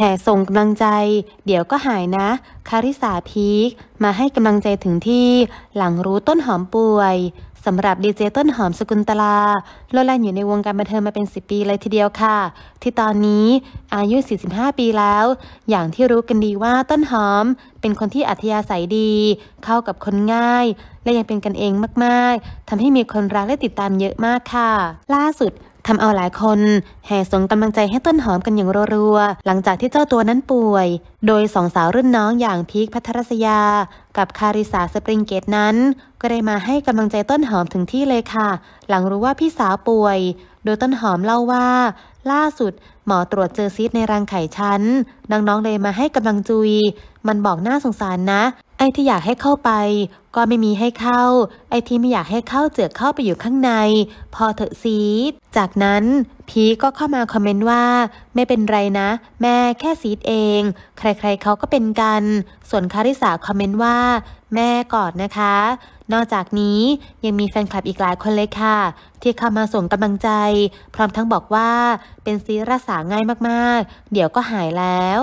แห่ส่งกำลังใจ เดี๋ยวก็หายนะ คาริสาพีคมาให้กำลังใจถึงที่ หลังรู้ต้นหอมป่วยสำหรับดีเจต้นหอมสกุลตลาโลแลนอยู่ในวงการบันเทิงมาเป็น 10 ปีเลยทีเดียวค่ะ ที่ตอนนี้อายุ 45 ปีแล้ว อย่างที่รู้กันดีว่าต้นหอมเป็นคนที่อัธยาศัยดี เข้ากับคนง่ายและยังเป็นกันเองมาก ๆทำให้มีคนรักและติดตามเยอะมากค่ะ ล่าสุดทำเอาหลายคนแห่ส่งกำลังใจให้ต้นหอมกันอย่างรัว ๆ หลังจากที่เจ้าตัวนั้นป่วย โดยสองสาวรุ่นน้องอย่างพีคพัทรศยากับคาริสาสปริงเกตนั้น ก็ได้มาให้กำลังใจต้นหอมถึงที่เลยค่ะ หลังรู้ว่าพี่สาวป่วยโดยต้นหอมเล่าว่า ล่าสุด หมอตรวจเจอซีสในรังไข่ชั้นน้องๆเลยมาให้กำลังจุยมันบอกน่าสงสารนะ ไอ้ที่อยากให้เข้าไป ก็ไม่มีให้เข้า ไอ้ที่ไม่อยากให้เข้าเจือเข้าไปอยู่ข้างใน พอเถอะซีสจากนั้นพีก็เข้ามาคอมเมนต์ว่าไม่เป็นไรนะ แม่แค่ซีดเอง ใครๆเขาก็เป็นกัน ส่วนคาริสาคอมเมนต์ว่า แม่กอดนะคะนอกจากนี้ยังมีแฟนคลับอีกหลายคนเลยค่ะ ที่เข้ามาส่งกำลังใจ พร้อมทั้งบอกว่าเป็นซีรักษาง่ายมาก ๆ เดี๋ยวก็หายแล้ว